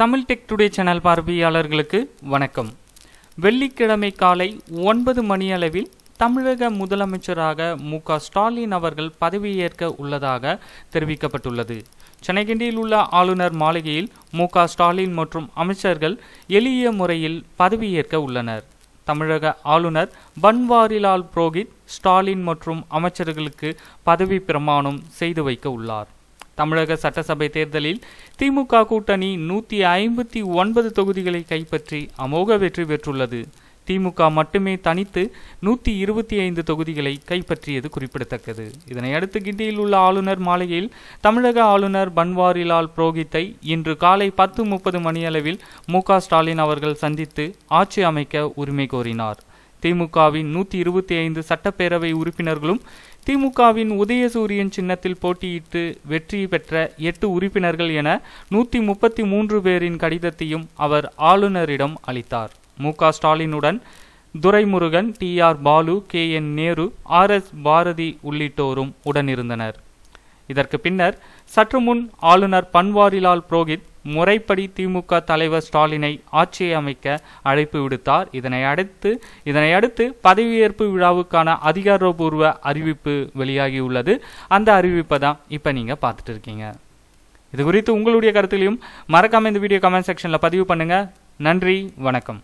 Tamil tech today channel பார்வையாளர்களுக்கு வணக்கம் வெள்ளிக்கிழமை காலை ஒன்பது மணியளவில் தமிழக முதலமைச்சராக மு க ஸ்டாலின் அவர்கள் பதவியேற்க உள்ளதாக தெரிவிக்கப்பட்டுள்ளது சென்னைகிண்டியில் உள்ள ஆளுநர் மாளிகையில் மு க ஸ்டாலின் மற்றும் அமைச்சர்கள் எளிய முறையில் பதவியேற்க உள்ளனர் தமிழக ஆளுநர் பன்வாரிலால் புரோஹித் ஸ்டாலின் மற்றும் அமைச்சர்களுக்கு பதவி பிரமாணம் செய்து வைக்க உள்ளார் தமிழக சட்டசபை தேர்தலில் திமுக கூட்டணி நூற்றி ஐம்பத்தி ஒன்பது தொகுதிகளை கைப்பற்றி அமோக வெற்றி பெற்றுள்ளது திமுக மட்டுமே தனித்து நூற்றி இருபத்தி ஐந்து தொகுதிகளை கைப்பற்றியது குறிப்பிடத்தக்கது இதனையடுத்து கிண்டியில் உள்ள ஆளுநர் மாளிகையில் தமிழக ஆளுநர் பன்வாரிலால் புரோஹித்தை இன்று காலை பத்து முப்பது மணியளவில் மு ஸ்டாலின் அவர்கள் சந்தித்து ஆட்சி அமைக்க உரிமை கோரினார் திமுகவின் நூற்றி இருபத்தி ஐந்து சட்டப்பேரவை உறுப்பினர்களும் திமுகவின் உதயசூரியன் சின்னத்தில் போட்டியிட்டு வெற்றி பெற்ற எட்டு உறுப்பினர்கள் என நூற்றி முப்பத்தி மூன்று பேரின் கடிதத்தையும் அவர் ஆளுநரிடம் அளித்தார் மு க ஸ்டாலினுடன் Duraimurugan T R Baalu K N Nehru R S Bharathi உள்ளிட்டோரும் உடனிருந்தனர் இதற்கு பின்னர் சற்று முன் ஆளுநர் பன்வாரிலால் புரோஹித் முறைப்படி திமுக தலைவர் ஸ்டாலினை ஆட்சியை அமைக்க அழைப்பு விடுத்தார் இதனை அடுத்து இதனை அடுத்து பதவியேற்பு விழாவுக்கான அதிகாரப்பூர்வ அறிவிப்பு வெளியாகியுள்ளது அந்த அறிவிப்பை தான் இப்போ நீங்கள் பார்த்துட்டு இருக்கீங்க இது குறித்து உங்களுடைய கருத்துலையும் மறக்காம இந்த வீடியோ கமெண்ட் செக்ஷனில் பதிவு பண்ணுங்கள் நன்றி வணக்கம்